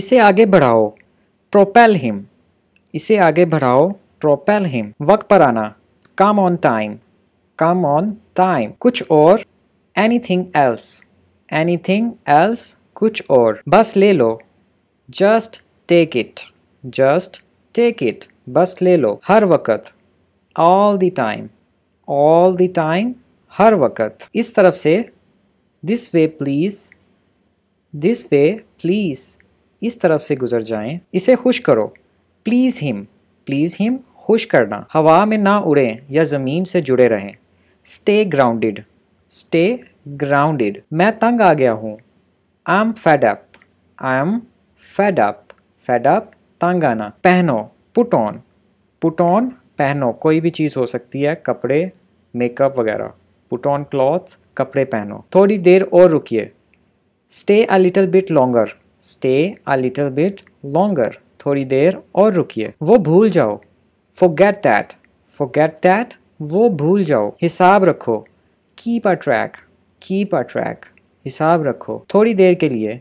इसे आगे बढ़ाओ प्रोपेल हिम इसे आगे बढ़ाओ प्रोपेल हिम वक्त पर आना come on time come on time कुछ और एनीथिंग एल्स एनीथिंग एल्स कुछ और बस ले लो just take it just take it बस ले लो हर वक्त all the time all the time हर वक्त इस तरफ से this way please this way please इस तरफ से गुजर जाएं इसे खुश करो प्लीज़ हिम प्लीज़ हिम खुश करना हवा में ना उड़ें या ज़मीन से जुड़े रहें स्टे ग्राउंडेड स्टे ग्राउंडेड मैं तंग आ गया हूँ I am fed up I am fed up fed up तंग आना पहनो पुट ऑन पुट ऑन पहनो कोई भी चीज़ हो सकती है कपड़े मेकअप वगैरह पुट ऑन क्लॉथ कपड़े पहनो थोड़ी देर और रुकिए stay a little bit longer stay a little bit longer थोड़ी देर और रुकिए वो भूल जाओ forget that get that वो भूल जाओ हिसाब रखो keep a track keep a track हिसाब रखो थोड़ी देर के लिए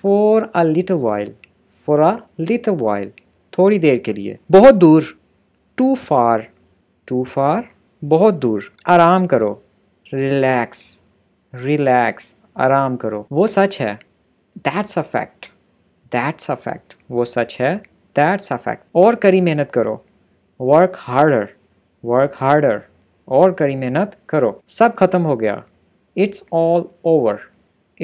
for a little while for a little while थोड़ी देर के लिए बहुत दूर टू फार टू फार बहुत दूर आराम करो रिलैक्स रिलैक्स आराम करो वो सच है that's a fact that's a fact वो सच है दैट्स अ फैक्ट और कड़ी मेहनत करो वर्क हार्डर वर्क हार्डर और कड़ी मेहनत करो सब खत्म हो गया it's all over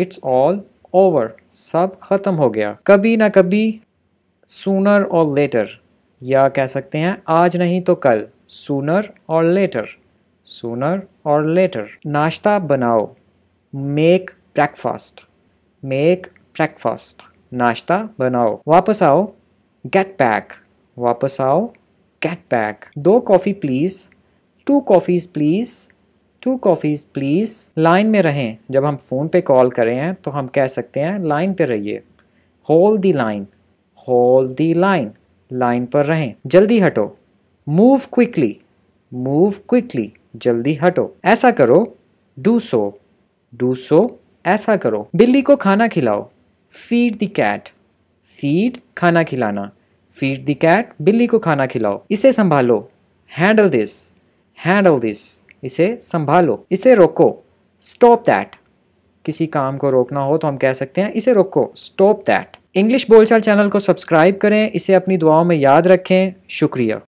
it's all over सब ख़त्म हो गया कभी ना कभी सूनर और लेटर या कह सकते हैं आज नहीं तो कल सूनर और लेटर सूनर और लेटर नाश्ता बनाओ मेक ब्रेकफास्ट मेक ब्रेकफास्ट नाश्ता बनाओ वापस आओ गेट बैक वापस आओ गेट बैक दो coffee please two coffees please two coffees please line में रहें जब हम फ़ोन पे कॉल कर रहे हैं तो हम कह सकते हैं लाइन पे रहिए hold the line hold the line line पर रहें जल्दी हटो मूव क्विकली मूव क्विकली जल्दी हटो ऐसा करो डू सो डू सो ऐसा करो बिल्ली को खाना खिलाओ फीड द कैट फीड खाना खिलाना फीड द कैट बिल्ली को खाना खिलाओ इसे संभालो हैंडल दिस हैंडल दिस इसे संभालो इसे रोको स्टॉप दैट किसी काम को रोकना हो तो हम कह सकते हैं इसे रोको स्टॉप दैट इंग्लिश बोलचाल चैनल को सब्सक्राइब करें इसे अपनी दुआओं में याद रखें शुक्रिया